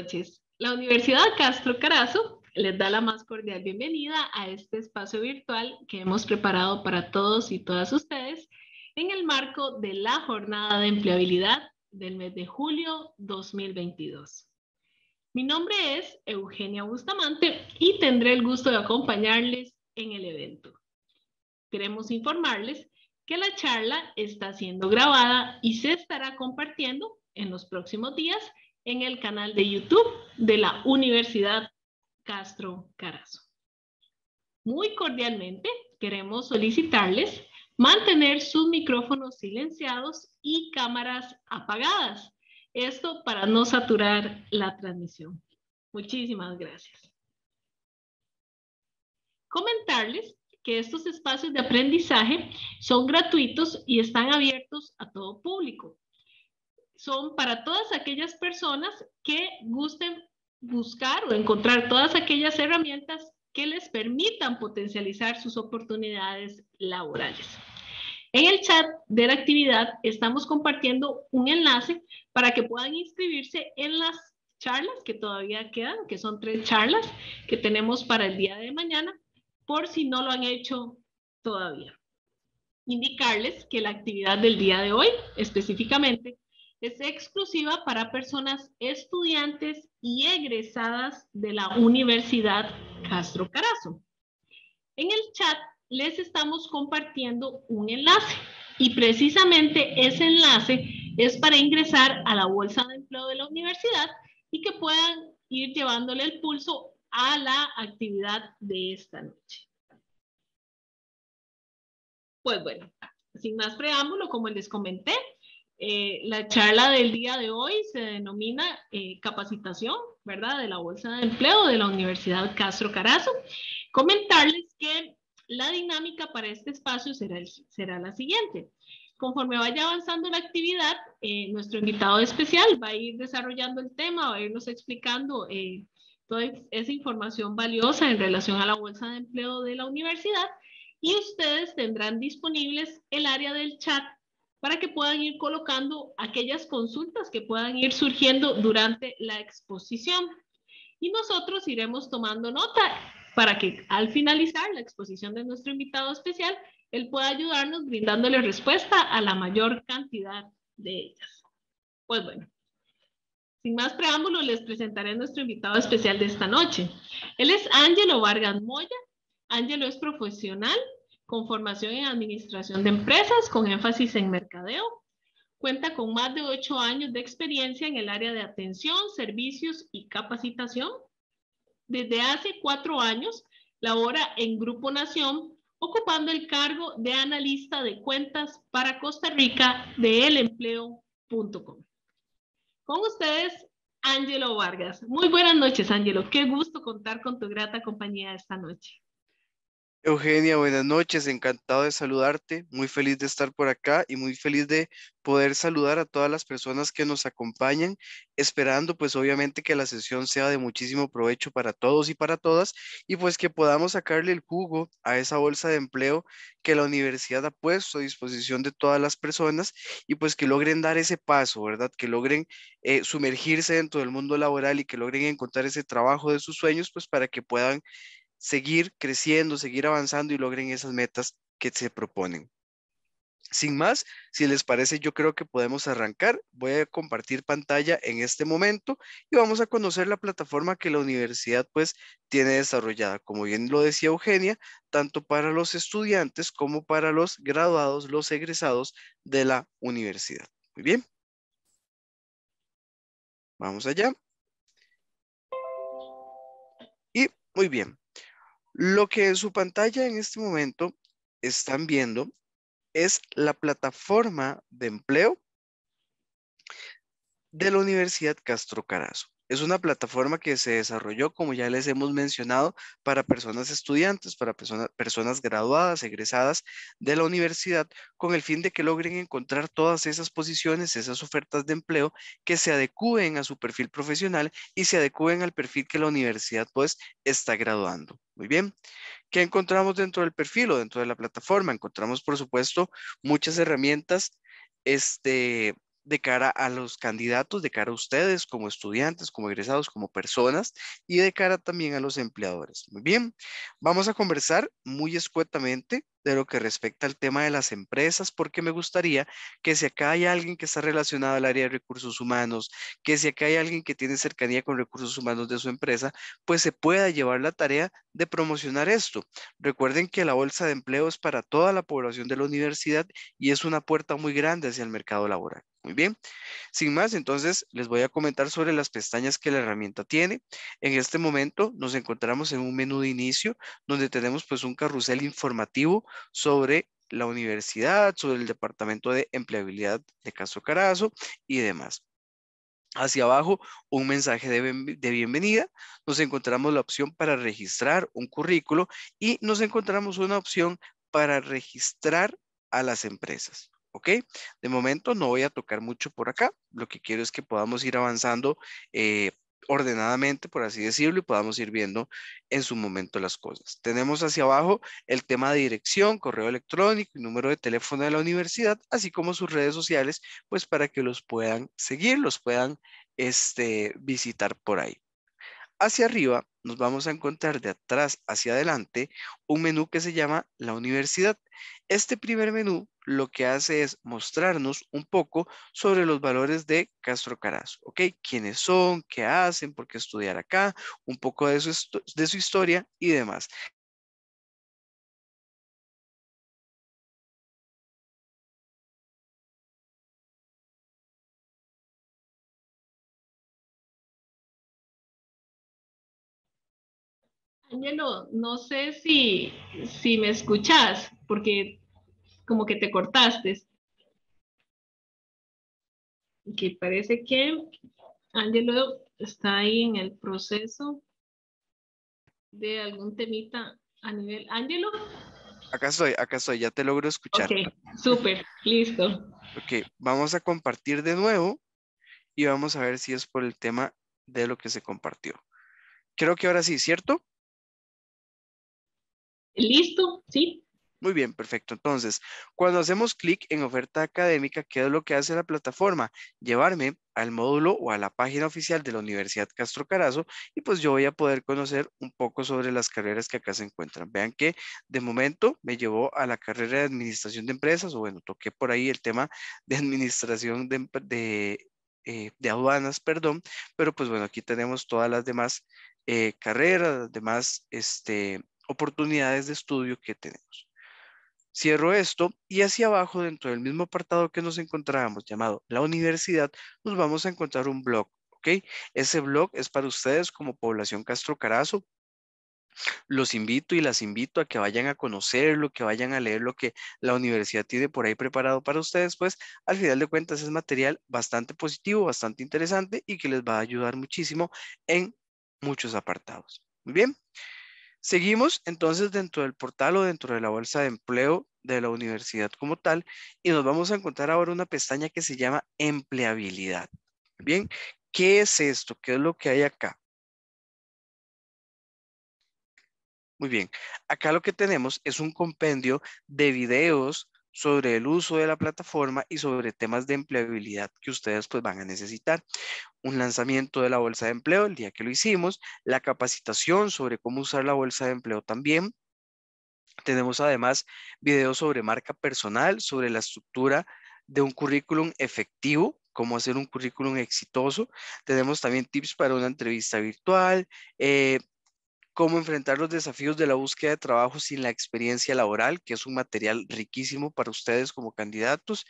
noches. La Universidad Castro Carazo les da la más cordial bienvenida a este espacio virtual que hemos preparado para todos y todas ustedes en el marco de la jornada de empleabilidad del mes de julio 2022. Mi nombre es Eugenia Bustamante y tendré el gusto de acompañarles en el evento. Queremos informarles que la charla está siendo grabada y se estará compartiendo en los próximos días en el canal de YouTube de la Universidad Castro Carazo. Muy cordialmente queremos solicitarles mantener sus micrófonos silenciados y cámaras apagadas. Esto para no saturar la transmisión. Muchísimas gracias. Comentarles que estos espacios de aprendizaje son gratuitos y están abiertos a todo público son para todas aquellas personas que gusten buscar o encontrar todas aquellas herramientas que les permitan potencializar sus oportunidades laborales. En el chat de la actividad estamos compartiendo un enlace para que puedan inscribirse en las charlas que todavía quedan, que son tres charlas que tenemos para el día de mañana, por si no lo han hecho todavía. Indicarles que la actividad del día de hoy específicamente es exclusiva para personas estudiantes y egresadas de la Universidad Castro Carazo. En el chat les estamos compartiendo un enlace y precisamente ese enlace es para ingresar a la Bolsa de Empleo de la Universidad y que puedan ir llevándole el pulso a la actividad de esta noche. Pues bueno, sin más preámbulo, como les comenté, eh, la charla del día de hoy se denomina eh, capacitación, ¿verdad? De la Bolsa de Empleo de la Universidad Castro Carazo. Comentarles que la dinámica para este espacio será, la siguiente. Conforme vaya avanzando la actividad, eh, nuestro invitado especial va a ir desarrollando el tema, va a irnos explicando toda esa información valiosa en relación a la Bolsa de Empleo de la Universidad y ustedes tendrán disponibles el área del chat para que puedan ir colocando aquellas consultas que puedan ir surgiendo durante la exposición. Y nosotros iremos tomando nota para que al finalizar la exposición de nuestro invitado especial, él pueda ayudarnos brindándole respuesta a la mayor cantidad de ellas. Pues bueno, sin más preámbulos, les presentaré a nuestro invitado especial de esta noche. Él es Ángelo Vargas Moya. Ángelo es profesional con formación en administración de empresas con énfasis en mercadeo. Cuenta con más de ocho años de experiencia en el área de atención, servicios y capacitación. Desde hace cuatro años labora en Grupo Nación, ocupando el cargo de analista de cuentas para Costa Rica de elempleo.com. Con ustedes, Ángelo Vargas. Muy buenas noches, Ángelo. Qué gusto contar con tu grata compañía esta noche. Eugenia, buenas noches, encantado de saludarte, muy feliz de estar por acá y muy feliz de poder saludar a todas las personas que nos acompañan, esperando pues obviamente que la sesión sea de muchísimo provecho para todos y para todas y pues que podamos sacarle el jugo a esa bolsa de empleo que la universidad ha puesto a disposición de todas las personas y pues que logren dar ese paso, ¿verdad? Que logren eh, sumergirse dentro del mundo laboral y que logren encontrar ese trabajo de sus sueños pues para que puedan seguir creciendo, seguir avanzando y logren esas metas que se proponen. Sin más, si les parece, yo creo que podemos arrancar. Voy a compartir pantalla en este momento y vamos a conocer la plataforma que la universidad pues tiene desarrollada. Como bien lo decía Eugenia, tanto para los estudiantes como para los graduados, los egresados de la universidad. Muy bien. Vamos allá. Y muy bien. Lo que en su pantalla en este momento están viendo es la plataforma de empleo de la Universidad Castro Carazo. Es una plataforma que se desarrolló, como ya les hemos mencionado, para personas estudiantes, para personas graduadas, egresadas de la universidad, con el fin de que logren encontrar todas esas posiciones, esas ofertas de empleo que se adecúen a su perfil profesional y se adecúen al perfil que la universidad pues está graduando. Muy bien. ¿Qué encontramos dentro del perfil o dentro de la plataforma? Encontramos, por supuesto, muchas herramientas este, de cara a los candidatos, de cara a ustedes como estudiantes, como egresados, como personas y de cara también a los empleadores. Muy bien, vamos a conversar muy escuetamente de lo que respecta al tema de las empresas, porque me gustaría que si acá hay alguien que está relacionado al área de recursos humanos, que si acá hay alguien que tiene cercanía con recursos humanos de su empresa, pues se pueda llevar la tarea de promocionar esto. Recuerden que la bolsa de empleo es para toda la población de la universidad y es una puerta muy grande hacia el mercado laboral. Muy bien. Sin más, entonces les voy a comentar sobre las pestañas que la herramienta tiene. En este momento nos encontramos en un menú de inicio donde tenemos pues un carrusel informativo sobre la universidad, sobre el departamento de empleabilidad de Caso Carazo y demás. Hacia abajo, un mensaje de, bienvenida. Nos encontramos la opción para registrar un currículo y nos encontramos una opción para registrar a las empresas. ¿ok? De momento no voy a tocar mucho por acá. Lo que quiero es que podamos ir avanzando eh, ordenadamente, por así decirlo, y podamos ir viendo en su momento las cosas. Tenemos hacia abajo el tema de dirección, correo electrónico y número de teléfono de la universidad, así como sus redes sociales, pues para que los puedan seguir, los puedan este, visitar por ahí hacia arriba nos vamos a encontrar de atrás hacia adelante un menú que se llama la universidad. Este primer menú lo que hace es mostrarnos un poco sobre los valores de Castro Carazo, ¿ok? ¿Quiénes son? ¿Qué hacen? ¿Por qué estudiar acá? Un poco de su, de su historia y demás. Ángelo, no sé si, si me escuchas, porque como que te cortaste. Que parece que Ángelo está ahí en el proceso de algún temita a nivel. ¿Ángelo? Acá estoy, acá estoy, ya te logro escuchar. Ok, súper, listo. Ok, vamos a compartir de nuevo y vamos a ver si es por el tema de lo que se compartió. Creo que ahora sí, ¿cierto? Listo, ¿sí? Muy bien, perfecto. Entonces, cuando hacemos clic en oferta académica, ¿qué es lo que hace la plataforma? Llevarme al módulo o a la página oficial de la Universidad Castro Carazo y pues yo voy a poder conocer un poco sobre las carreras que acá se encuentran. Vean que de momento me llevó a la carrera de Administración de Empresas o bueno, toqué por ahí el tema de Administración de, eh, Aduanas, perdón, pero pues bueno, aquí tenemos todas las demás eh, carreras, las demás este, oportunidades de estudio que tenemos. Cierro esto y hacia abajo dentro del mismo apartado que nos encontrábamos llamado la universidad, nos vamos a encontrar un blog, ¿ok? Ese blog es para ustedes como población Castro Carazo. Los invito y las invito a que vayan a conocerlo, que vayan a leer lo que la universidad tiene por ahí preparado para ustedes, pues al final de cuentas es material bastante positivo, bastante interesante y que les va a ayudar muchísimo en muchos apartados. Muy bien. Seguimos entonces dentro del portal o dentro de la bolsa de empleo de la universidad como tal y nos vamos a encontrar ahora una pestaña que se llama empleabilidad. Bien, ¿qué es esto? ¿Qué es lo que hay acá? Muy bien, acá lo que tenemos es un compendio de videos, sobre el uso de la plataforma y sobre temas de empleabilidad que ustedes pues van a necesitar. Un lanzamiento de la bolsa de empleo el día que lo hicimos, la capacitación sobre cómo usar la bolsa de empleo también. Tenemos además videos sobre marca personal, sobre la estructura de un currículum efectivo, cómo hacer un currículum exitoso. Tenemos también tips para una entrevista virtual, eh, cómo enfrentar los desafíos de la búsqueda de trabajo sin la experiencia laboral, que es un material riquísimo para ustedes como candidatos,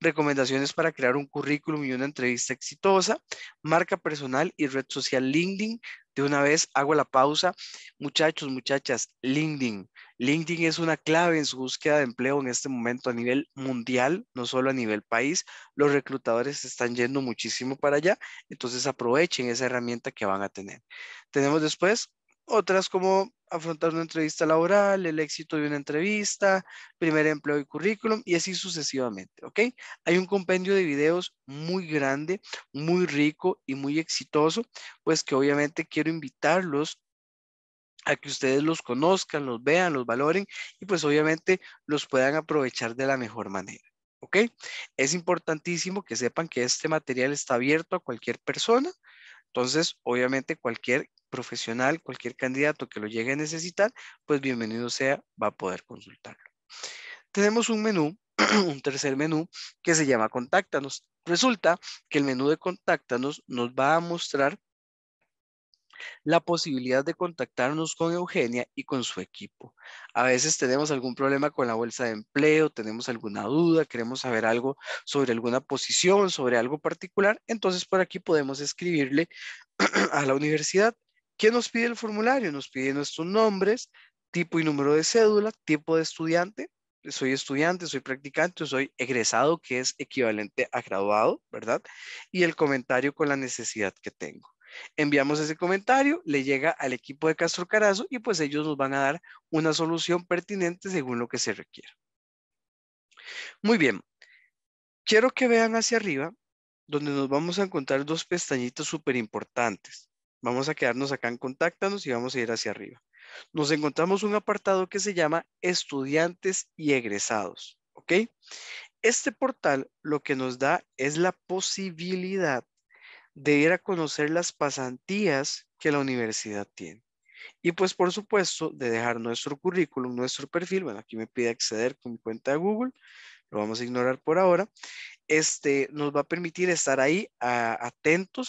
recomendaciones para crear un currículum y una entrevista exitosa, marca personal y red social LinkedIn. De una vez hago la pausa. Muchachos, muchachas, LinkedIn. LinkedIn es una clave en su búsqueda de empleo en este momento a nivel mundial, no solo a nivel país. Los reclutadores están yendo muchísimo para allá, entonces aprovechen esa herramienta que van a tener. Tenemos después otras como afrontar una entrevista laboral, el éxito de una entrevista, primer empleo y currículum, y así sucesivamente, ¿ok? Hay un compendio de videos muy grande, muy rico y muy exitoso, pues que obviamente quiero invitarlos a que ustedes los conozcan, los vean, los valoren y pues obviamente los puedan aprovechar de la mejor manera. ¿ok? Es importantísimo que sepan que este material está abierto a cualquier persona entonces, obviamente, cualquier profesional, cualquier candidato que lo llegue a necesitar, pues bienvenido sea, va a poder consultarlo. Tenemos un menú, un tercer menú que se llama Contáctanos. Resulta que el menú de Contáctanos nos va a mostrar la posibilidad de contactarnos con Eugenia y con su equipo. A veces tenemos algún problema con la bolsa de empleo, tenemos alguna duda, queremos saber algo sobre alguna posición, sobre algo particular, entonces por aquí podemos escribirle a la universidad. ¿Qué nos pide el formulario? Nos pide nuestros nombres, tipo y número de cédula, tipo de estudiante, soy estudiante, soy practicante, soy egresado, que es equivalente a graduado, ¿verdad? Y el comentario con la necesidad que tengo. Enviamos ese comentario, le llega al equipo de Castro Carazo y pues ellos nos van a dar una solución pertinente según lo que se requiera. Muy bien, quiero que vean hacia arriba donde nos vamos a encontrar dos pestañitos súper importantes. Vamos a quedarnos acá en Contáctanos y vamos a ir hacia arriba. Nos encontramos un apartado que se llama Estudiantes y Egresados. ¿Ok? Este portal lo que nos da es la posibilidad de ir a conocer las pasantías que la universidad tiene. Y pues por supuesto de dejar nuestro currículum, nuestro perfil, bueno, aquí me pide acceder con mi cuenta de Google, lo vamos a ignorar por ahora, este, nos va a permitir estar ahí atentos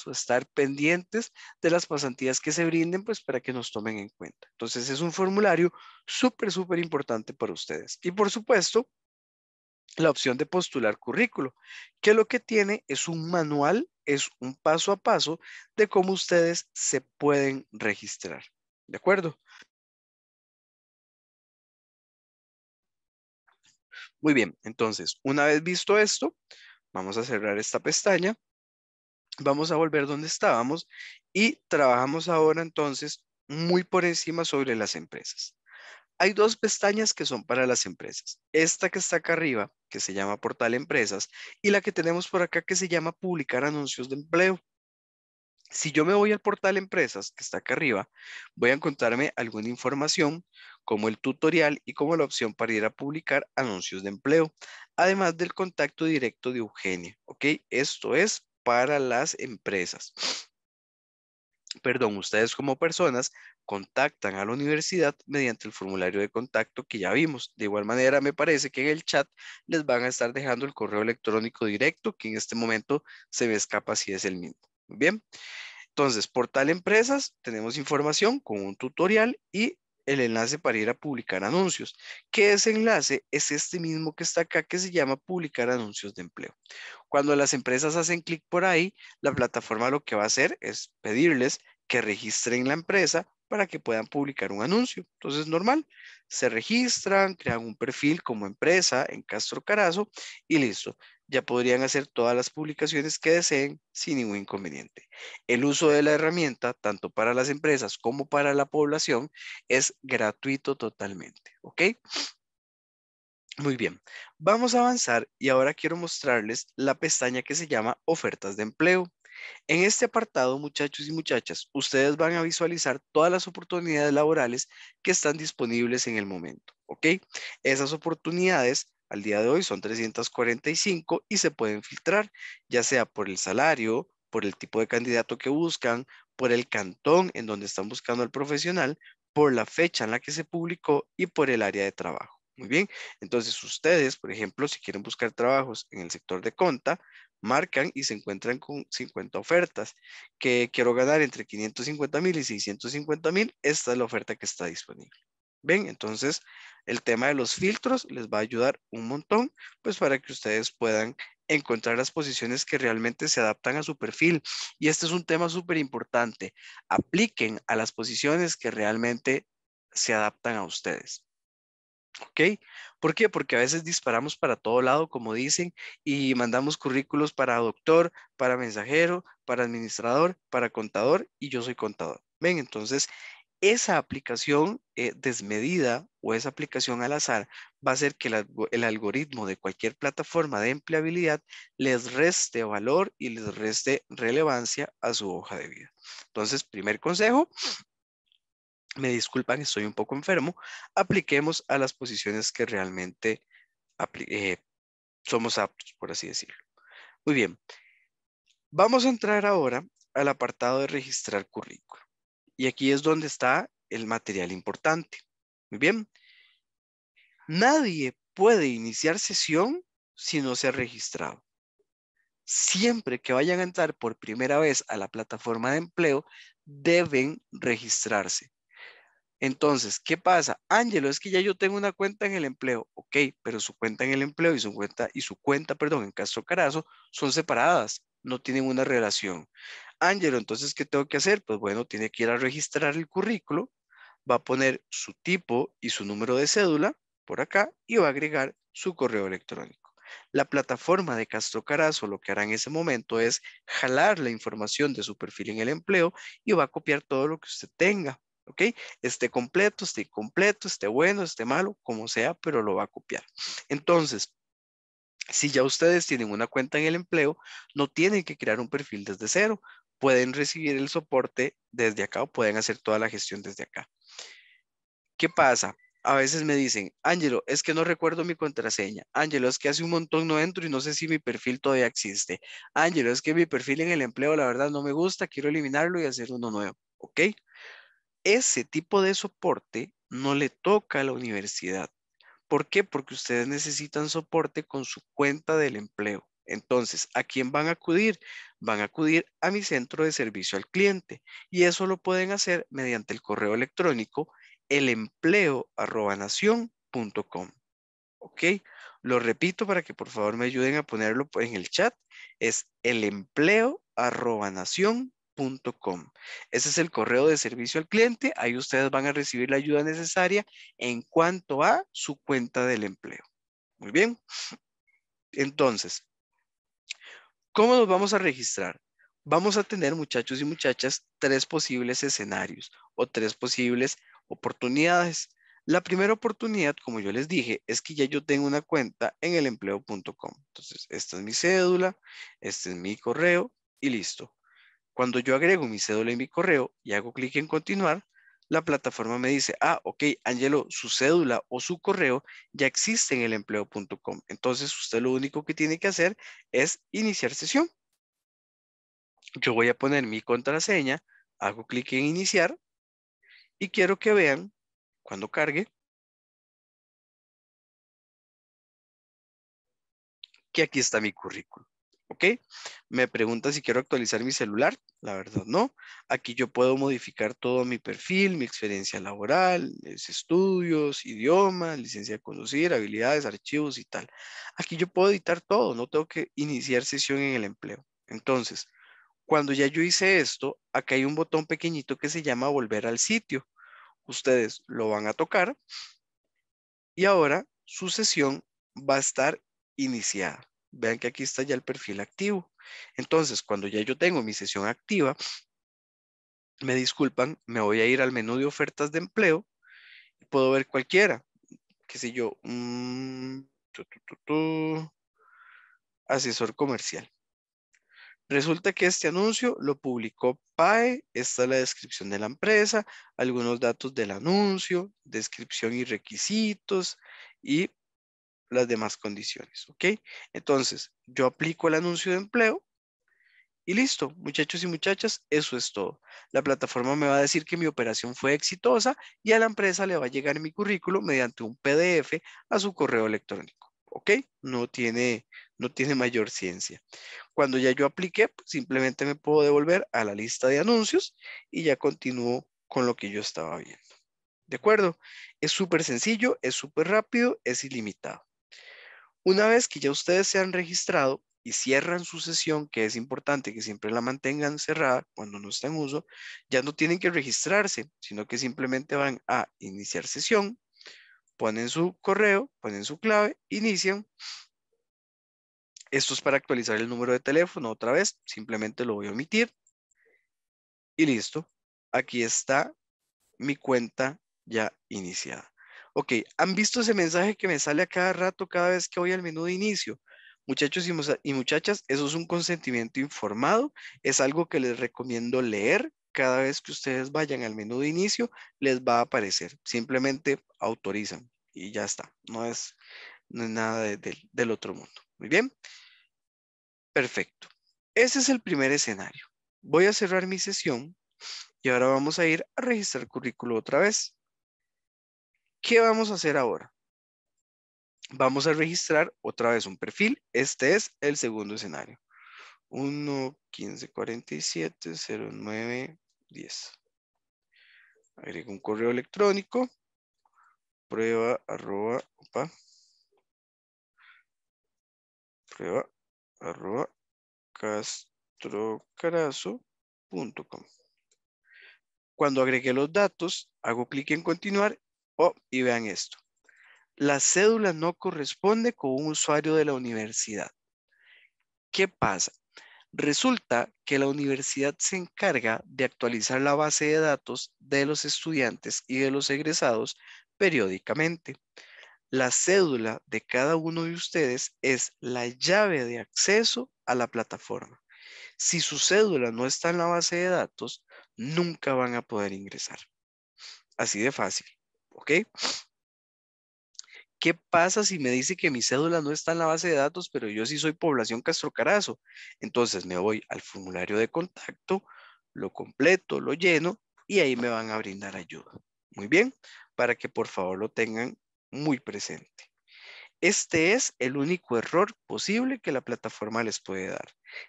atentos, estar pendientes de las pasantías que se brinden, pues para que nos tomen en cuenta. Entonces es un formulario súper, súper importante para ustedes. Y por supuesto, la opción de postular currículo, que lo que tiene es un manual es un paso a paso de cómo ustedes se pueden registrar. ¿De acuerdo? Muy bien, entonces, una vez visto esto, vamos a cerrar esta pestaña. Vamos a volver donde estábamos y trabajamos ahora entonces muy por encima sobre las empresas hay dos pestañas que son para las empresas. Esta que está acá arriba, que se llama Portal Empresas, y la que tenemos por acá que se llama Publicar Anuncios de Empleo. Si yo me voy al portal Empresas, que está acá arriba, voy a encontrarme alguna información como el tutorial y como la opción para ir a publicar anuncios de empleo, además del contacto directo de Eugenia. ¿Ok? Esto es para las empresas perdón, ustedes como personas contactan a la universidad mediante el formulario de contacto que ya vimos. De igual manera, me parece que en el chat les van a estar dejando el correo electrónico directo, que en este momento se me escapa si es el mismo. bien. Entonces, portal empresas, tenemos información con un tutorial y el enlace para ir a publicar anuncios, que ese enlace es este mismo que está acá que se llama publicar anuncios de empleo. Cuando las empresas hacen clic por ahí, la plataforma lo que va a hacer es pedirles que registren la empresa para que puedan publicar un anuncio. Entonces, normal, se registran, crean un perfil como empresa en Castro Carazo y listo. Ya podrían hacer todas las publicaciones que deseen sin ningún inconveniente. El uso de la herramienta, tanto para las empresas como para la población, es gratuito totalmente. ¿Ok? Muy bien, vamos a avanzar y ahora quiero mostrarles la pestaña que se llama ofertas de empleo. En este apartado, muchachos y muchachas, ustedes van a visualizar todas las oportunidades laborales que están disponibles en el momento, ¿ok? Esas oportunidades al día de hoy son 345 y se pueden filtrar, ya sea por el salario, por el tipo de candidato que buscan, por el cantón en donde están buscando al profesional, por la fecha en la que se publicó y por el área de trabajo. Muy bien, entonces ustedes, por ejemplo, si quieren buscar trabajos en el sector de conta, marcan y se encuentran con 50 ofertas, que quiero ganar entre 550 mil y 650 mil, esta es la oferta que está disponible. ven, entonces el tema de los filtros les va a ayudar un montón, pues para que ustedes puedan encontrar las posiciones que realmente se adaptan a su perfil. Y este es un tema súper importante. Apliquen a las posiciones que realmente se adaptan a ustedes. ¿Ok? ¿Por qué? Porque a veces disparamos para todo lado, como dicen, y mandamos currículos para doctor, para mensajero, para administrador, para contador, y yo soy contador. Ven, entonces, esa aplicación eh, desmedida o esa aplicación al azar va a hacer que el algoritmo de cualquier plataforma de empleabilidad les reste valor y les reste relevancia a su hoja de vida. Entonces, primer consejo, me disculpan, estoy un poco enfermo, apliquemos a las posiciones que realmente eh, somos aptos, por así decirlo. Muy bien, vamos a entrar ahora al apartado de registrar currículum. Y aquí es donde está el material importante. Muy bien. Nadie puede iniciar sesión si no se ha registrado. Siempre que vayan a entrar por primera vez a la plataforma de empleo, deben registrarse. Entonces, ¿qué pasa? Ángelo, es que ya yo tengo una cuenta en el empleo. Ok, pero su cuenta en el empleo y su cuenta, y su cuenta, perdón, en Castro Carazo son separadas, no tienen una relación. Ángelo, entonces, ¿qué tengo que hacer? Pues bueno, tiene que ir a registrar el currículo, va a poner su tipo y su número de cédula por acá y va a agregar su correo electrónico. La plataforma de Castro Carazo lo que hará en ese momento es jalar la información de su perfil en el empleo y va a copiar todo lo que usted tenga ¿ok? Esté completo, esté incompleto, esté bueno, esté malo, como sea, pero lo va a copiar. Entonces, si ya ustedes tienen una cuenta en el empleo, no tienen que crear un perfil desde cero. Pueden recibir el soporte desde acá o pueden hacer toda la gestión desde acá. ¿Qué pasa? A veces me dicen, Ángelo, es que no recuerdo mi contraseña. Ángelo, es que hace un montón no entro y no sé si mi perfil todavía existe. Ángelo, es que mi perfil en el empleo, la verdad, no me gusta, quiero eliminarlo y hacer uno nuevo. ¿Ok? ese tipo de soporte no le toca a la universidad. ¿Por qué? Porque ustedes necesitan soporte con su cuenta del empleo. Entonces, ¿a quién van a acudir? Van a acudir a mi centro de servicio al cliente y eso lo pueden hacer mediante el correo electrónico elempleo@nacion.com ¿Ok? Lo repito para que por favor me ayuden a ponerlo en el chat. Es elempleo@nacion Com. Ese es el correo de servicio al cliente. Ahí ustedes van a recibir la ayuda necesaria en cuanto a su cuenta del empleo. Muy bien. Entonces, ¿cómo nos vamos a registrar? Vamos a tener, muchachos y muchachas, tres posibles escenarios o tres posibles oportunidades. La primera oportunidad, como yo les dije, es que ya yo tengo una cuenta en el empleo.com. Entonces, esta es mi cédula, este es mi correo y listo cuando yo agrego mi cédula en mi correo y hago clic en continuar, la plataforma me dice, ah, ok, Angelo, su cédula o su correo ya existe en el empleo.com. Entonces usted lo único que tiene que hacer es iniciar sesión. Yo voy a poner mi contraseña, hago clic en iniciar y quiero que vean cuando cargue que aquí está mi currículum. ¿ok? Me pregunta si quiero actualizar mi celular, la verdad no. Aquí yo puedo modificar todo mi perfil, mi experiencia laboral, mis estudios, idiomas, licencia de conducir, habilidades, archivos y tal. Aquí yo puedo editar todo, no tengo que iniciar sesión en el empleo. Entonces, cuando ya yo hice esto, acá hay un botón pequeñito que se llama volver al sitio. Ustedes lo van a tocar y ahora su sesión va a estar iniciada. Vean que aquí está ya el perfil activo. Entonces, cuando ya yo tengo mi sesión activa, me disculpan, me voy a ir al menú de ofertas de empleo y puedo ver cualquiera. que sé yo, mm, asesor comercial. Resulta que este anuncio lo publicó PAE, está la descripción de la empresa, algunos datos del anuncio, descripción y requisitos y las demás condiciones, ¿ok? Entonces, yo aplico el anuncio de empleo y listo, muchachos y muchachas, eso es todo. La plataforma me va a decir que mi operación fue exitosa y a la empresa le va a llegar mi currículo mediante un PDF a su correo electrónico. ¿Ok? No tiene, no tiene mayor ciencia. Cuando ya yo apliqué, pues, simplemente me puedo devolver a la lista de anuncios y ya continúo con lo que yo estaba viendo. ¿De acuerdo? Es súper sencillo, es súper rápido, es ilimitado. Una vez que ya ustedes se han registrado y cierran su sesión, que es importante que siempre la mantengan cerrada cuando no está en uso, ya no tienen que registrarse, sino que simplemente van a iniciar sesión, ponen su correo, ponen su clave, inician. Esto es para actualizar el número de teléfono otra vez, simplemente lo voy a omitir. Y listo, aquí está mi cuenta ya iniciada. Ok, ¿han visto ese mensaje que me sale a cada rato cada vez que voy al menú de inicio? Muchachos y muchachas, eso es un consentimiento informado, es algo que les recomiendo leer. Cada vez que ustedes vayan al menú de inicio, les va a aparecer. Simplemente autorizan y ya está. No es, nada del otro mundo. Muy bien. Perfecto. Ese es el primer escenario. Voy a cerrar mi sesión y ahora vamos a ir a registrar currículo otra vez. ¿Qué vamos a hacer ahora? Vamos a registrar otra vez un perfil. Este es el segundo escenario. 1, 15, 47, 09, 10. Agrego un correo electrónico. Prueba, arroba, opa. Prueba, arroba, castrocarazo.com. Cuando agregué los datos, hago clic en continuar Oh, y vean esto. La cédula no corresponde con un usuario de la universidad. ¿Qué pasa? Resulta que la universidad se encarga de actualizar la base de datos de los estudiantes y de los egresados periódicamente. La cédula de cada uno de ustedes es la llave de acceso a la plataforma. Si su cédula no está en la base de datos, nunca van a poder ingresar. Así de fácil. ¿ok? ¿Qué pasa si me dice que mi cédula no está en la base de datos, pero yo sí soy población Carazo? Entonces me voy al formulario de contacto, lo completo, lo lleno y ahí me van a brindar ayuda. Muy bien, para que por favor lo tengan muy presente. Este es el único error posible que la plataforma les puede dar.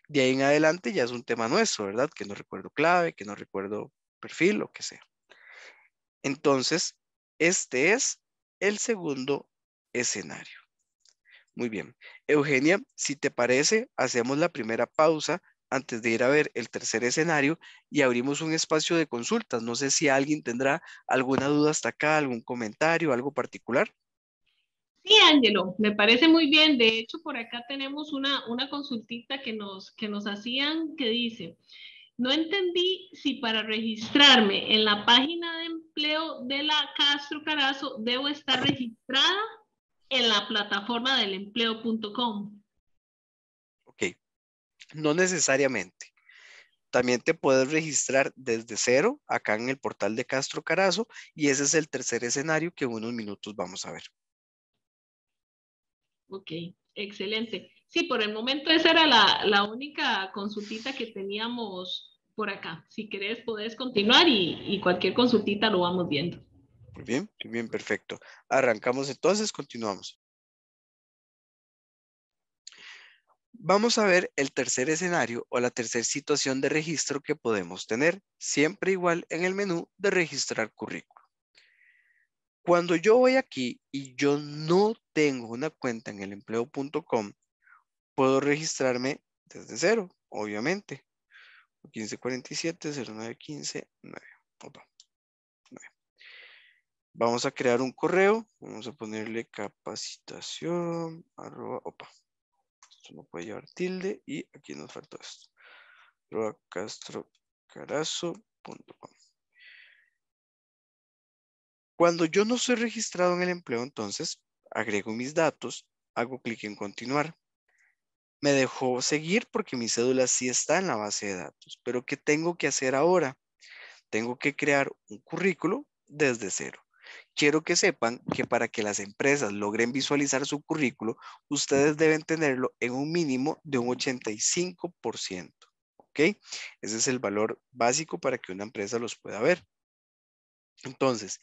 De ahí en adelante ya es un tema nuestro, ¿verdad? Que no recuerdo clave, que no recuerdo perfil, lo que sea. Entonces, este es el segundo escenario. Muy bien. Eugenia, si te parece, hacemos la primera pausa antes de ir a ver el tercer escenario y abrimos un espacio de consultas. No sé si alguien tendrá alguna duda hasta acá, algún comentario, algo particular. Sí, Ángelo, me parece muy bien. De hecho, por acá tenemos una, una consultita que nos, que nos hacían que dice, no entendí si para registrarme en la página de empleo de la Castro Carazo debo estar registrada en la plataforma delempleo.com. empleo.com. Ok, no necesariamente. También te puedes registrar desde cero acá en el portal de Castro Carazo y ese es el tercer escenario que en unos minutos vamos a ver. Ok, excelente. Sí, por el momento esa era la, única consultita que teníamos por acá. Si querés, podés continuar y, cualquier consultita lo vamos viendo. Muy bien, muy bien, perfecto. Arrancamos entonces, continuamos. Vamos a ver el tercer escenario o la tercera situación de registro que podemos tener, siempre igual en el menú de registrar currículum. Cuando yo voy aquí y yo no tengo una cuenta en el empleo.com, puedo registrarme desde cero, obviamente. 1547 0915 9. Vamos a crear un correo. Vamos a ponerle capacitación. Arroba, opa. Esto no puede llevar tilde. Y aquí nos faltó esto. Arroba castrocarazo.com. Cuando yo no soy registrado en el empleo, entonces agrego mis datos, hago clic en continuar me dejó seguir porque mi cédula sí está en la base de datos. Pero ¿qué tengo que hacer ahora? Tengo que crear un currículo desde cero. Quiero que sepan que para que las empresas logren visualizar su currículo, ustedes deben tenerlo en un mínimo de un 85%. ¿Ok? Ese es el valor básico para que una empresa los pueda ver. Entonces,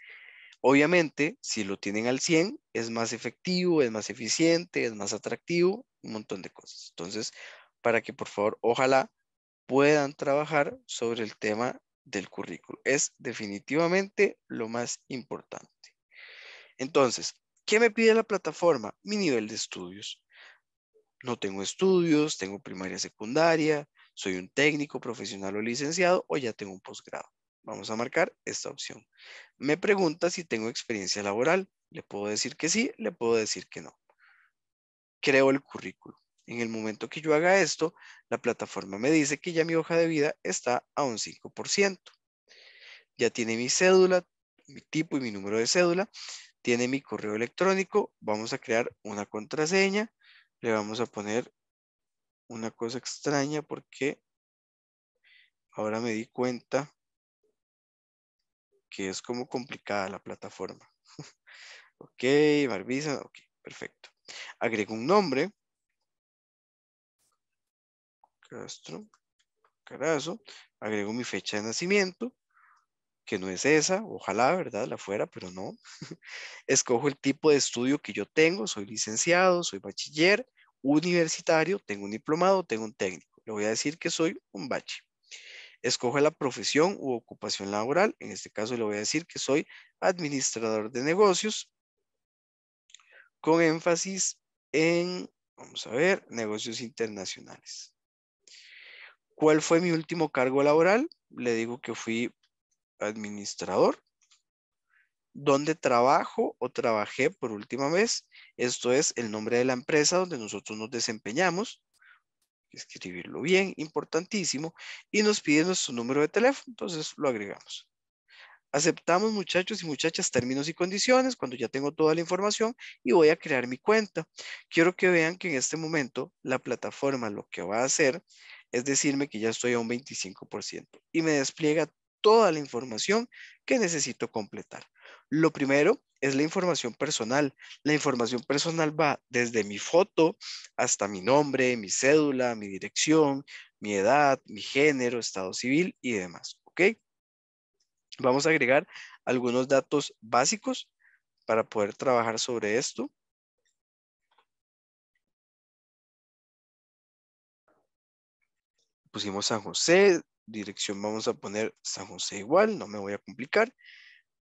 obviamente, si lo tienen al 100, es más efectivo, es más eficiente, es más atractivo un montón de cosas. Entonces, para que por favor, ojalá puedan trabajar sobre el tema del currículo. Es definitivamente lo más importante. Entonces, ¿qué me pide la plataforma? Mi nivel de estudios. No tengo estudios, tengo primaria, secundaria, soy un técnico profesional o licenciado o ya tengo un posgrado. Vamos a marcar esta opción. Me pregunta si tengo experiencia laboral. Le puedo decir que sí, le puedo decir que no creo el currículo. En el momento que yo haga esto, la plataforma me dice que ya mi hoja de vida está a un 5%. Ya tiene mi cédula, mi tipo y mi número de cédula. Tiene mi correo electrónico. Vamos a crear una contraseña. Le vamos a poner una cosa extraña porque ahora me di cuenta que es como complicada la plataforma. ok, Marvisa, ok, perfecto. Agrego un nombre. Castro. Carazo. Agrego mi fecha de nacimiento, que no es esa, ojalá, ¿verdad? La fuera, pero no. Escojo el tipo de estudio que yo tengo, soy licenciado, soy bachiller, universitario, tengo un diplomado, tengo un técnico. Le voy a decir que soy un bache. Escojo la profesión u ocupación laboral, en este caso le voy a decir que soy administrador de negocios con énfasis en, vamos a ver, negocios internacionales. ¿Cuál fue mi último cargo laboral? Le digo que fui administrador. ¿Dónde trabajo o trabajé por última vez? Esto es el nombre de la empresa donde nosotros nos desempeñamos. Escribirlo bien, importantísimo. Y nos pide nuestro número de teléfono, entonces lo agregamos. Aceptamos muchachos y muchachas términos y condiciones cuando ya tengo toda la información y voy a crear mi cuenta. Quiero que vean que en este momento la plataforma lo que va a hacer es decirme que ya estoy a un 25% y me despliega toda la información que necesito completar. Lo primero es la información personal. La información personal va desde mi foto hasta mi nombre, mi cédula, mi dirección, mi edad, mi género, estado civil y demás. ¿Ok? Vamos a agregar algunos datos básicos para poder trabajar sobre esto. Pusimos San José, dirección vamos a poner San José igual, no me voy a complicar.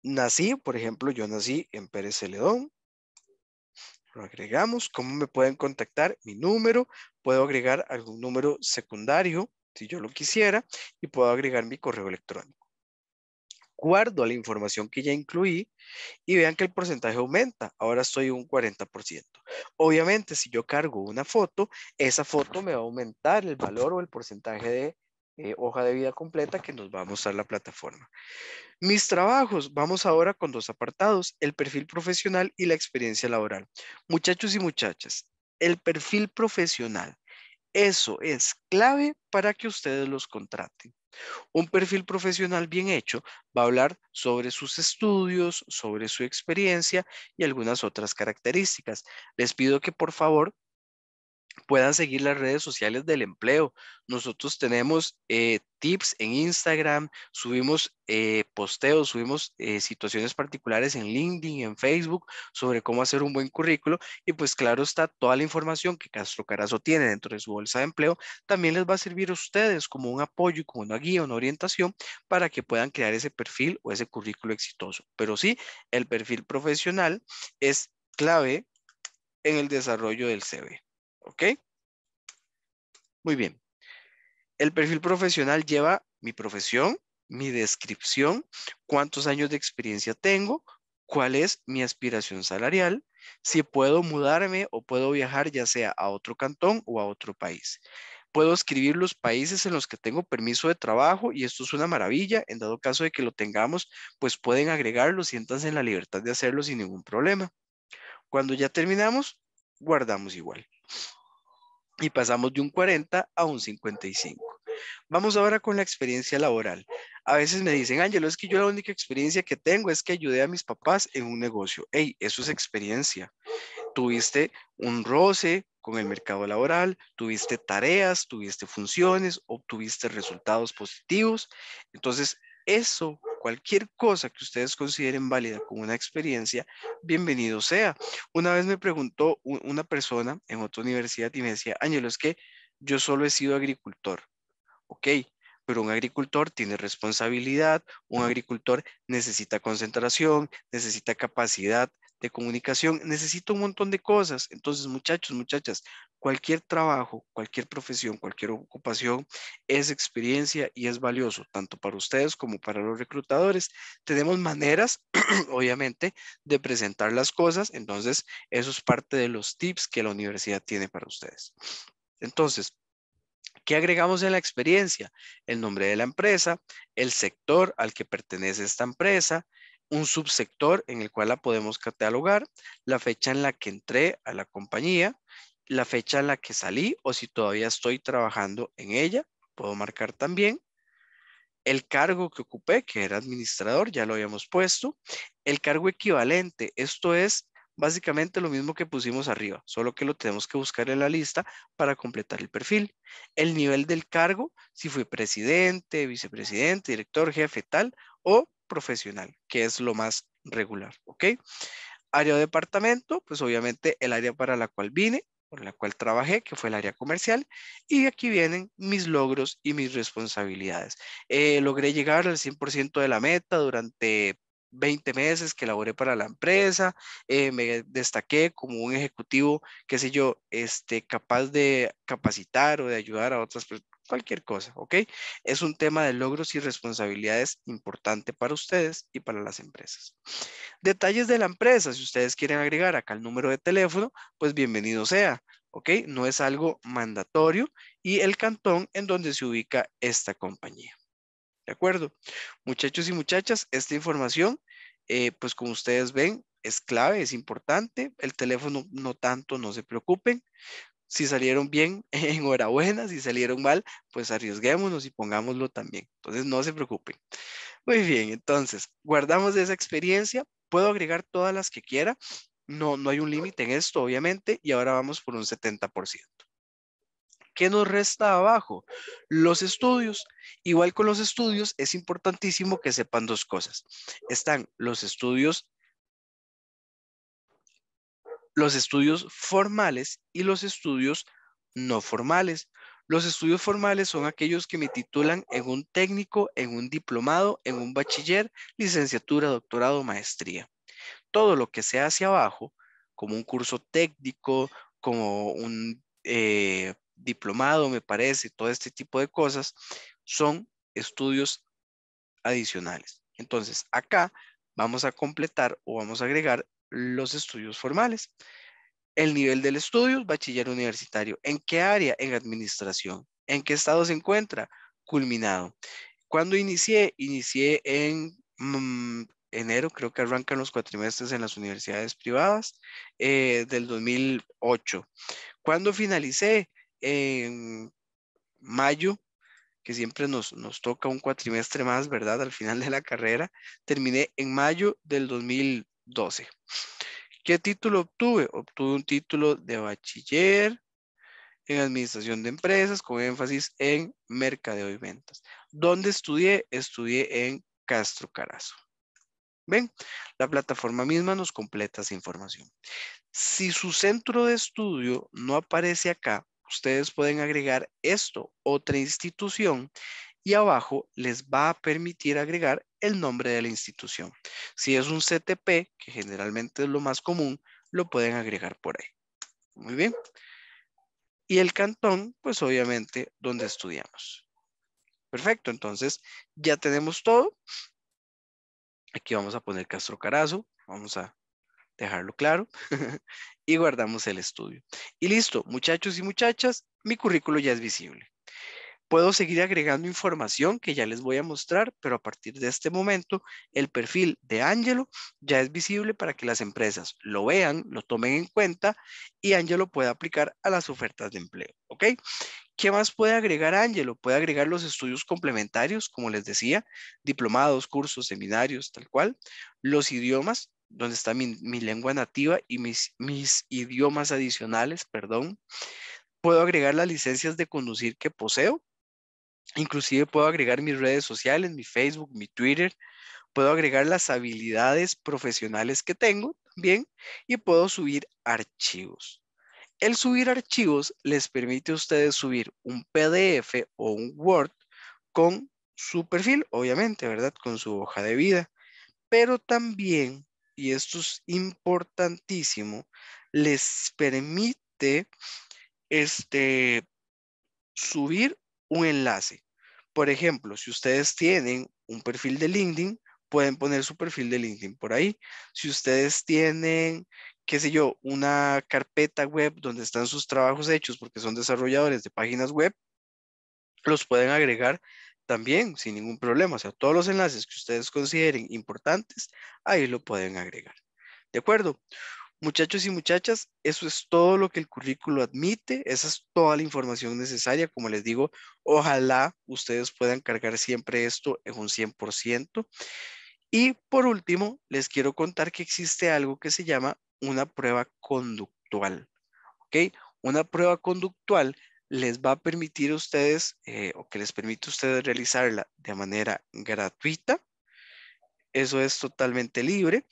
Nací, por ejemplo, yo nací en Pérez Celedón. Lo agregamos. ¿Cómo me pueden contactar? Mi número. Puedo agregar algún número secundario si yo lo quisiera y puedo agregar mi correo electrónico. Guardo a la información que ya incluí y vean que el porcentaje aumenta. Ahora estoy un 40%. Obviamente, si yo cargo una foto, esa foto me va a aumentar el valor o el porcentaje de eh, hoja de vida completa que nos va a mostrar la plataforma. Mis trabajos, vamos ahora con dos apartados, el perfil profesional y la experiencia laboral. Muchachos y muchachas, el perfil profesional, eso es clave para que ustedes los contraten. Un perfil profesional bien hecho va a hablar sobre sus estudios, sobre su experiencia y algunas otras características. Les pido que por favor puedan seguir las redes sociales del empleo. Nosotros tenemos eh, tips en Instagram, subimos eh, posteos, subimos eh, situaciones particulares en LinkedIn, en Facebook, sobre cómo hacer un buen currículo. Y pues claro está, toda la información que Castro Carazo tiene dentro de su bolsa de empleo también les va a servir a ustedes como un apoyo, como una guía, una orientación para que puedan crear ese perfil o ese currículo exitoso. Pero sí, el perfil profesional es clave en el desarrollo del CV. ¿Ok? Muy bien. El perfil profesional lleva mi profesión, mi descripción, cuántos años de experiencia tengo, cuál es mi aspiración salarial, si puedo mudarme o puedo viajar ya sea a otro cantón o a otro país. Puedo escribir los países en los que tengo permiso de trabajo y esto es una maravilla. En dado caso de que lo tengamos, pues pueden agregarlo, siéntanse en la libertad de hacerlo sin ningún problema. Cuando ya terminamos, guardamos igual y pasamos de un 40 a un 55. Vamos ahora con la experiencia laboral. A veces me dicen, Ángelo, es que yo la única experiencia que tengo es que ayudé a mis papás en un negocio. Ey, eso es experiencia. Tuviste un roce con el mercado laboral, tuviste tareas, tuviste funciones, obtuviste resultados positivos. Entonces, eso, cualquier cosa que ustedes consideren válida como una experiencia, bienvenido sea. Una vez me preguntó una persona en otra universidad y me decía, Ángelo, es que yo solo he sido agricultor. Ok, pero un agricultor tiene responsabilidad, un agricultor necesita concentración, necesita capacidad de comunicación, necesito un montón de cosas. Entonces, muchachos, muchachas, cualquier trabajo, cualquier profesión, cualquier ocupación es experiencia y es valioso, tanto para ustedes como para los reclutadores. Tenemos maneras, obviamente, de presentar las cosas, entonces eso es parte de los tips que la universidad tiene para ustedes. Entonces, ¿Qué agregamos en la experiencia? El nombre de la empresa, el sector al que pertenece esta empresa, un subsector en el cual la podemos catalogar, la fecha en la que entré a la compañía, la fecha en la que salí o si todavía estoy trabajando en ella, puedo marcar también. El cargo que ocupé, que era administrador, ya lo habíamos puesto. El cargo equivalente, esto es básicamente lo mismo que pusimos arriba, solo que lo tenemos que buscar en la lista para completar el perfil. El nivel del cargo, si fui presidente, vicepresidente, director, jefe, tal, o profesional, que es lo más regular, ¿ok? Área de departamento, pues obviamente el área para la cual vine, por la cual trabajé, que fue el área comercial, y aquí vienen mis logros y mis responsabilidades. Eh, logré llegar al 100% de la meta durante 20 meses que laboré para la empresa, eh, me destaqué como un ejecutivo, qué sé yo, este, capaz de capacitar o de ayudar a otras personas cualquier cosa, ¿ok? Es un tema de logros y responsabilidades importante para ustedes y para las empresas. Detalles de la empresa, si ustedes quieren agregar acá el número de teléfono, pues bienvenido sea, ¿ok? No es algo mandatorio y el cantón en donde se ubica esta compañía. ¿De acuerdo? Muchachos y muchachas, esta información, eh, pues como ustedes ven, es clave, es importante. El teléfono no tanto, no se preocupen si salieron bien, enhorabuena, si salieron mal, pues arriesguémonos y pongámoslo también. Entonces no se preocupen. Muy bien, entonces guardamos esa experiencia, puedo agregar todas las que quiera, no, no hay un límite en esto, obviamente, y ahora vamos por un 70%. ¿Qué nos resta abajo? Los estudios. Igual con los estudios, es importantísimo que sepan dos cosas. Están los estudios los estudios formales y los estudios no formales. Los estudios formales son aquellos que me titulan en un técnico, en un diplomado, en un bachiller, licenciatura, doctorado, maestría. Todo lo que sea hacia abajo, como un curso técnico, como un eh, diplomado, me parece, todo este tipo de cosas, son estudios adicionales. Entonces, acá vamos a completar o vamos a agregar los estudios formales. El nivel del estudio, bachiller universitario. ¿En qué área? En administración. ¿En qué estado se encuentra? Culminado. Cuando inicié? Inicié en mm, enero, creo que arrancan los cuatrimestres en las universidades privadas eh, del 2008. Cuando finalicé? En mayo que siempre nos, nos, toca un cuatrimestre más, ¿verdad? Al final de la carrera. Terminé en mayo del 2008 12. ¿Qué título obtuve? Obtuve un título de bachiller en administración de empresas con énfasis en mercadeo y ventas. ¿Dónde estudié? Estudié en Castro Carazo. ¿Ven? La plataforma misma nos completa esa información. Si su centro de estudio no aparece acá, ustedes pueden agregar esto, otra institución, y abajo les va a permitir agregar el nombre de la institución. Si es un CTP, que generalmente es lo más común, lo pueden agregar por ahí. Muy bien. Y el cantón, pues obviamente, donde estudiamos. Perfecto, entonces ya tenemos todo. Aquí vamos a poner Castro Carazo, vamos a dejarlo claro y guardamos el estudio. Y listo, muchachos y muchachas, mi currículo ya es visible. Puedo seguir agregando información que ya les voy a mostrar, pero a partir de este momento el perfil de Angelo ya es visible para que las empresas lo vean, lo tomen en cuenta y Angelo pueda aplicar a las ofertas de empleo. ¿Ok? ¿Qué más puede agregar Angelo? Puede agregar los estudios complementarios, como les decía, diplomados, cursos, seminarios, tal cual. Los idiomas, donde está mi, lengua nativa y mis idiomas adicionales, perdón. Puedo agregar las licencias de conducir que poseo, Inclusive puedo agregar mis redes sociales, mi Facebook, mi Twitter. Puedo agregar las habilidades profesionales que tengo también y puedo subir archivos. El subir archivos les permite a ustedes subir un PDF o un Word con su perfil, obviamente, ¿verdad? Con su hoja de vida. Pero también, y esto es importantísimo, les permite este, subir un enlace. Por ejemplo, si ustedes tienen un perfil de LinkedIn, pueden poner su perfil de LinkedIn por ahí. Si ustedes tienen, qué sé yo, una carpeta web donde están sus trabajos hechos porque son desarrolladores de páginas web, los pueden agregar también sin ningún problema. O sea, todos los enlaces que ustedes consideren importantes, ahí lo pueden agregar. ¿De acuerdo? Muchachos y muchachas, eso es todo lo que el currículo admite, esa es toda la información necesaria. Como les digo, ojalá ustedes puedan cargar siempre esto en un 100%. Y por último, les quiero contar que existe algo que se llama una prueba conductual. ¿Ok? Una prueba conductual les va a permitir a ustedes, eh, o que les permite a ustedes realizarla de manera gratuita. Eso es totalmente libre.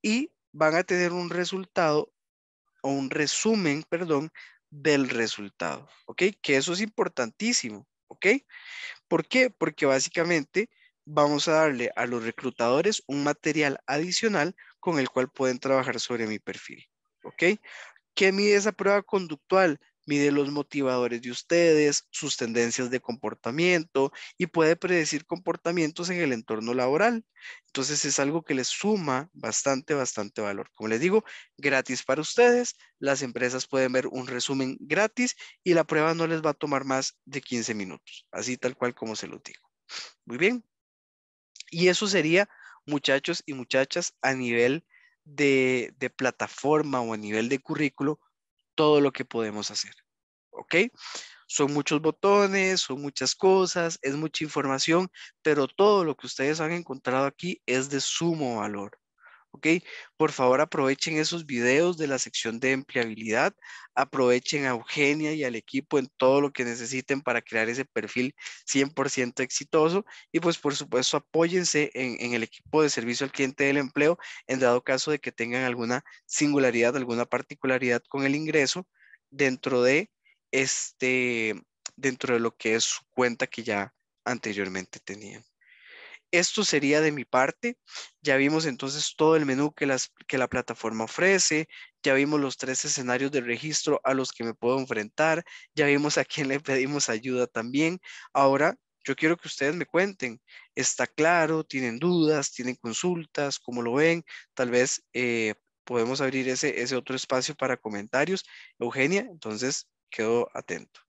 Y van a tener un resultado o un resumen, perdón, del resultado, ¿ok? Que eso es importantísimo, ¿ok? ¿Por qué? Porque básicamente vamos a darle a los reclutadores un material adicional con el cual pueden trabajar sobre mi perfil, ¿ok? ¿Qué mide esa prueba conductual? mide los motivadores de ustedes, sus tendencias de comportamiento y puede predecir comportamientos en el entorno laboral. Entonces es algo que les suma bastante, bastante valor. Como les digo, gratis para ustedes. Las empresas pueden ver un resumen gratis y la prueba no les va a tomar más de 15 minutos. Así tal cual como se lo digo. Muy bien. Y eso sería, muchachos y muchachas, a nivel de, de plataforma o a nivel de currículo, todo lo que podemos hacer. ¿Ok? Son muchos botones, son muchas cosas, es mucha información, pero todo lo que ustedes han encontrado aquí es de sumo valor. ¿ok? Por favor, aprovechen esos videos de la sección de empleabilidad, aprovechen a Eugenia y al equipo en todo lo que necesiten para crear ese perfil 100% exitoso y pues por supuesto apóyense en, el equipo de servicio al cliente del empleo en dado caso de que tengan alguna singularidad, alguna particularidad con el ingreso dentro de este, dentro de lo que es su cuenta que ya anteriormente tenían. Esto sería de mi parte. Ya vimos entonces todo el menú que, la plataforma ofrece, ya vimos los tres escenarios de registro a los que me puedo enfrentar, ya vimos a quién le pedimos ayuda también. Ahora yo quiero que ustedes me cuenten, ¿está claro? ¿Tienen dudas? ¿Tienen consultas? ¿Cómo lo ven? Tal vez eh, podemos abrir ese, ese otro espacio para comentarios. Eugenia, entonces quedo atento.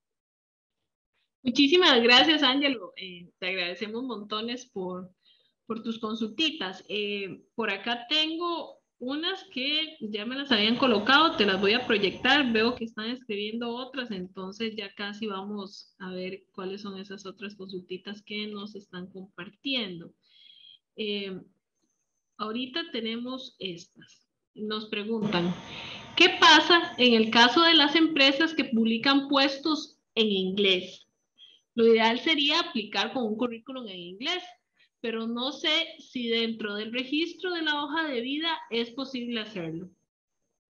Muchísimas gracias, Ángelo. Eh, te agradecemos montones por, tus consultitas. Eh, por acá tengo unas que ya me las habían colocado, te las voy a proyectar. Veo que están escribiendo otras, entonces ya casi vamos a ver cuáles son esas otras consultitas que nos están compartiendo. Eh, ahorita tenemos estas. Nos preguntan, ¿qué pasa en el caso de las empresas que publican puestos en inglés? Lo ideal sería aplicar con un currículum en inglés, pero no sé si dentro del registro de la hoja de vida es posible hacerlo.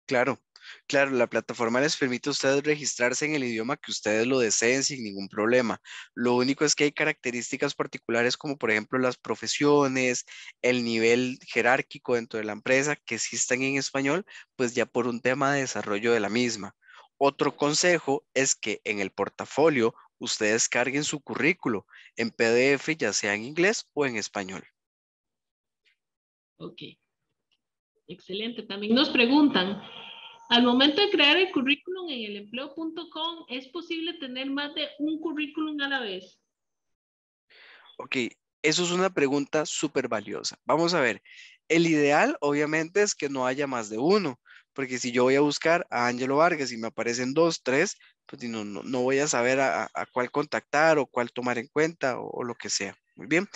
Claro, Claro, la plataforma les permite a ustedes registrarse en el idioma que ustedes lo deseen sin ningún problema. Lo único es que hay características particulares como por ejemplo las profesiones, el nivel jerárquico dentro de la empresa que existen en español, pues ya por un tema de desarrollo de la misma. Otro consejo es que en el portafolio ustedes carguen su currículo en PDF, ya sea en inglés o en español. Ok. Excelente. También nos preguntan, al momento de crear el currículum en el empleo.com, ¿es posible tener más de un currículum a la vez? Ok, eso es una pregunta súper valiosa. Vamos a ver, el ideal obviamente es que no haya más de uno, porque si yo voy a buscar a Ángelo Vargas y me aparecen dos, tres, pues no, voy a saber a, cuál contactar o cuál tomar en cuenta o, o lo que sea. Muy bien.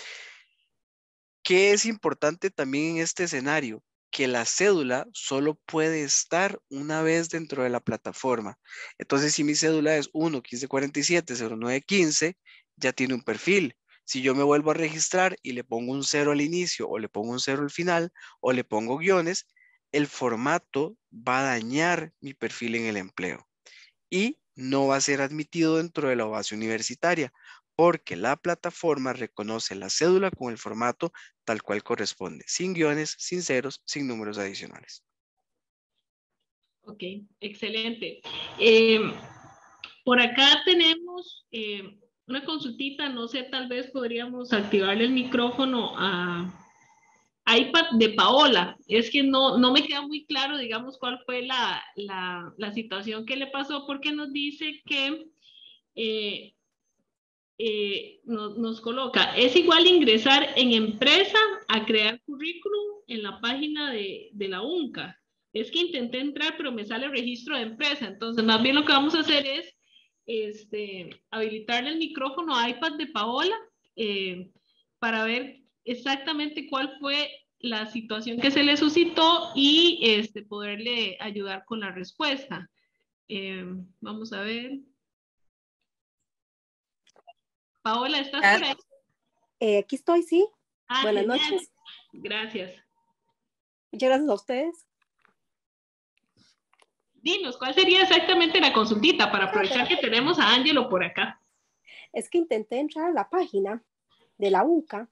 ¿Qué es importante también en este escenario? que la cédula solo puede estar una vez dentro de la plataforma. Entonces, si mi cédula es 1 1547 0915, ya tiene un perfil. Si yo me vuelvo a registrar y le pongo un cero al inicio o le pongo un cero al final o le pongo guiones, el formato va a dañar mi perfil en el empleo y no va a ser admitido dentro de la base universitaria porque la plataforma reconoce la cédula con el formato tal cual corresponde, sin guiones, sin ceros, sin números adicionales. Ok, excelente. Em, por acá tenemos em, una consultita, no sé, tal vez podríamos activar el micrófono a, iPad de Paola, es que no, no me queda muy claro, digamos, cuál fue la, situación que le pasó, porque nos dice que eh, eh, nos, coloca, es igual ingresar en empresa a crear currículum en la página de, la UNCA. Es que intenté entrar, pero me sale registro de empresa. Entonces, más bien lo que vamos a hacer es este, habilitarle el micrófono a iPad de Paola eh, para ver exactamente cuál fue la situación que se le suscitó y este, poderle ayudar con la respuesta. Eh, vamos a ver. Paola, ¿estás por ah, ahí? Eh, aquí estoy, sí. Ah, Buenas noches. Gracias. Muchas gracias a ustedes. Dinos, ¿cuál sería exactamente la consultita para aprovechar que tenemos a Ángelo por acá? Es que intenté entrar a la página de la UCA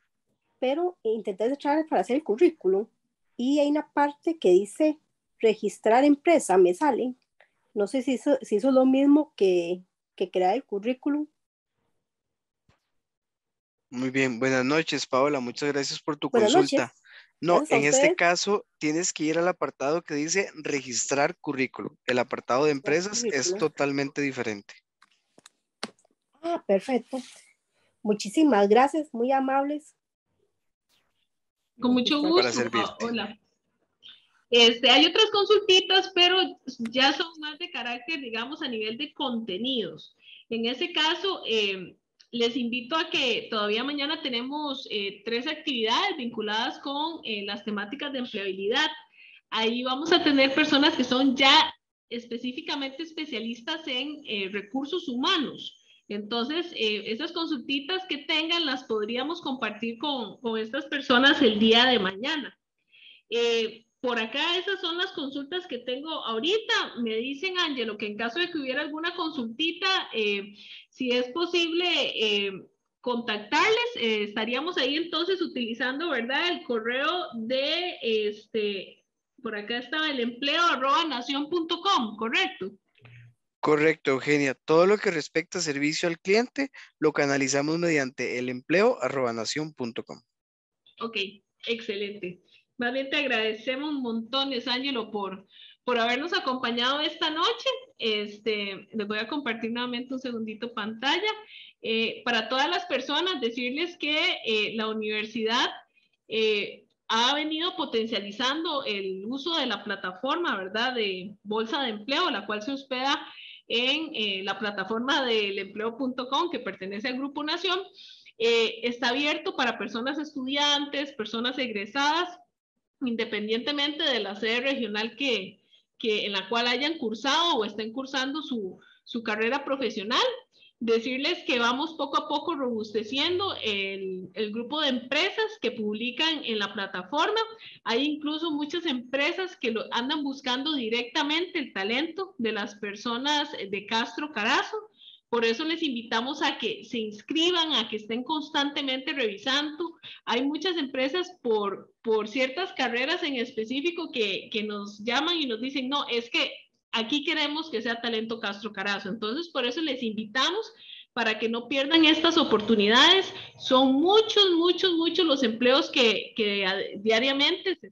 pero intenté entrar para hacer el currículum y hay una parte que dice registrar empresa, me sale. No sé si hizo, si lo mismo que, que crear el currículum. Muy bien, buenas noches Paola, muchas gracias por tu consulta. No, en este caso tienes que ir al apartado que dice registrar currículum. El apartado de empresas es totalmente diferente. Ah, perfecto. Muchísimas gracias, muy amables. Con mucho gusto. Hola. Este, hay otras consultitas, pero ya son más de carácter, digamos, a nivel de contenidos. En ese caso, em, les invito a que todavía mañana tenemos eh, tres actividades vinculadas con eh, las temáticas de empleabilidad. Ahí vamos a tener personas que son ya específicamente especialistas en eh, recursos humanos. Entonces, eh, esas consultitas que tengan las podríamos compartir con, estas personas el día de mañana. Eh, por acá esas son las consultas que tengo ahorita. Me dicen, Ángelo, que en caso de que hubiera alguna consultita, eh, si es posible contactarles, estaríamos ahí entonces utilizando, ¿verdad? El correo de, este, por acá estaba el empleo arroba com, ¿correcto? Correcto, Eugenia. Todo lo que respecta a servicio al cliente lo canalizamos mediante el empleo Ok, excelente. Más te agradecemos un montón, Ángelo, por, por habernos acompañado esta noche. Este, les voy a compartir nuevamente un segundito pantalla. Eh, para todas las personas, decirles que eh, la universidad eh, ha venido potencializando el uso de la plataforma, ¿verdad? De Bolsa de Empleo, la cual se hospeda en eh, la plataforma del empleo.com que pertenece al Grupo Nación. Eh, está abierto para personas estudiantes, personas egresadas, independientemente de la sede regional que, que en la cual hayan cursado o estén cursando su, su carrera profesional decirles que vamos poco a poco robusteciendo el, grupo de empresas que publican en la plataforma. Hay incluso muchas empresas que lo, andan buscando directamente el talento de las personas de Castro Carazo. Por eso les invitamos a que se inscriban, a que estén constantemente revisando. Hay muchas empresas por, por ciertas carreras en específico que, que nos llaman y nos dicen, no, es que Aquí queremos que sea talento Castro Carazo. Entonces, por eso les invitamos para que no pierdan estas oportunidades. Son muchos, muchos, muchos los empleos que, diariamente se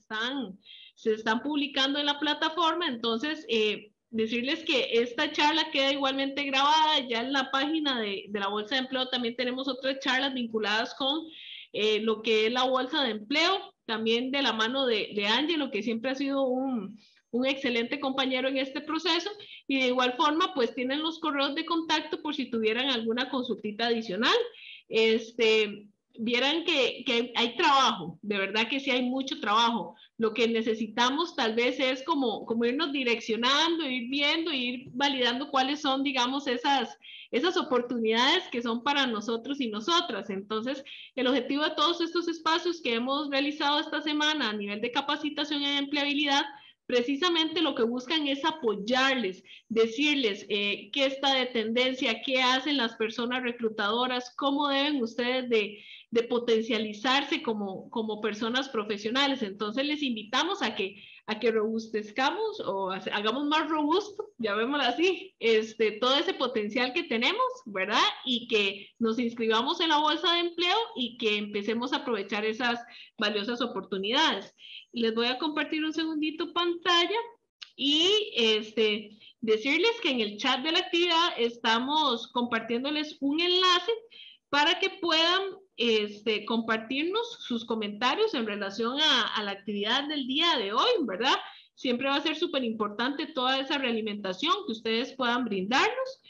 están, publicando en la plataforma. Entonces, eh, decirles que esta charla queda igualmente grabada ya en la página de, la Bolsa de Empleo. También tenemos otras charlas vinculadas con eh, lo que es la Bolsa de Empleo, también de la mano de, de Angelo, que siempre ha sido un, un excelente compañero en este proceso y de igual forma pues tienen los correos de contacto por si tuvieran alguna consultita adicional. Este, vieran que, que hay trabajo, de verdad que sí hay mucho trabajo. Lo que necesitamos tal vez es como, como irnos direccionando, ir viendo, ir validando cuáles son, digamos, esas, esas oportunidades que son para nosotros y nosotras. Entonces, el objetivo de todos estos espacios que hemos realizado esta semana a nivel de capacitación en empleabilidad precisamente lo que buscan es apoyarles, decirles eh, qué está de tendencia, qué hacen las personas reclutadoras, cómo deben ustedes de, de potencializarse como, como personas profesionales. Entonces les invitamos a que a que robustezcamos o hagamos más robusto, llamémoslo así, este, todo ese potencial que tenemos, ¿verdad? Y que nos inscribamos en la bolsa de empleo y que empecemos a aprovechar esas valiosas oportunidades. Les voy a compartir un segundito pantalla y este, decirles que en el chat de la actividad estamos compartiéndoles un enlace para que puedan este, compartirnos sus comentarios en relación a, la actividad del día de hoy, ¿verdad? Siempre va a ser súper importante toda esa realimentación que ustedes puedan brindarnos.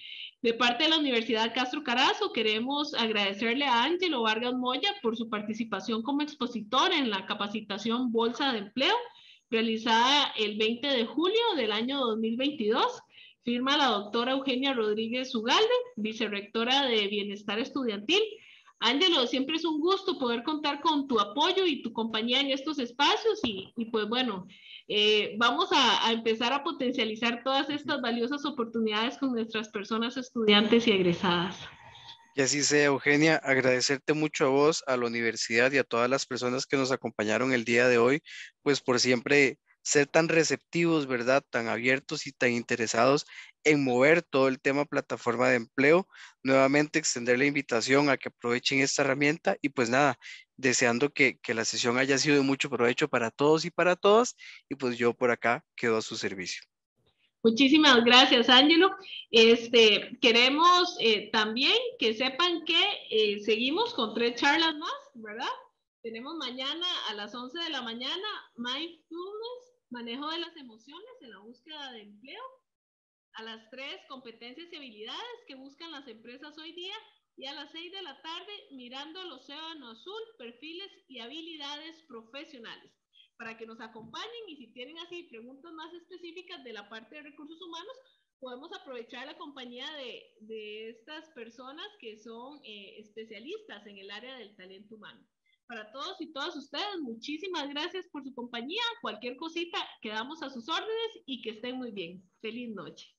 De parte de la Universidad Castro Carazo, queremos agradecerle a Ángelo Vargas Moya por su participación como expositor en la capacitación Bolsa de Empleo, realizada el 20 de julio del año 2022. Firma la doctora Eugenia Rodríguez Ugalde, vicerrectora de Bienestar Estudiantil, Ángelo, siempre es un gusto poder contar con tu apoyo y tu compañía en estos espacios y, pues bueno, eh, vamos a, a, empezar a potencializar todas estas valiosas oportunidades con nuestras personas estudiantes y egresadas. Y así sea, Eugenia, agradecerte mucho a vos, a la universidad y a todas las personas que nos acompañaron el día de hoy, pues por siempre ser tan receptivos, ¿verdad? Tan abiertos y tan interesados en mover todo el tema plataforma de empleo. Nuevamente extender la invitación a que aprovechen esta herramienta y pues nada, deseando que, que la sesión haya sido de mucho provecho para todos y para todas y pues yo por acá quedo a su servicio. Muchísimas gracias, Ángelo. Este, queremos eh, también que sepan que eh, seguimos con tres charlas más, ¿verdad? Tenemos mañana a las 11 de la mañana Mindfulness manejo de las emociones en la búsqueda de empleo. A las tres competencias y habilidades que buscan las empresas hoy día. Y a las 6 de la tarde, mirando al océano azul, perfiles y habilidades profesionales. Para que nos acompañen y si tienen así preguntas más específicas de la parte de recursos humanos, podemos aprovechar la compañía de, estas personas que son eh, especialistas en el área del talento humano para todos y todas ustedes. Muchísimas gracias por su compañía. Cualquier cosita, quedamos a sus órdenes y que estén muy bien. Feliz noche.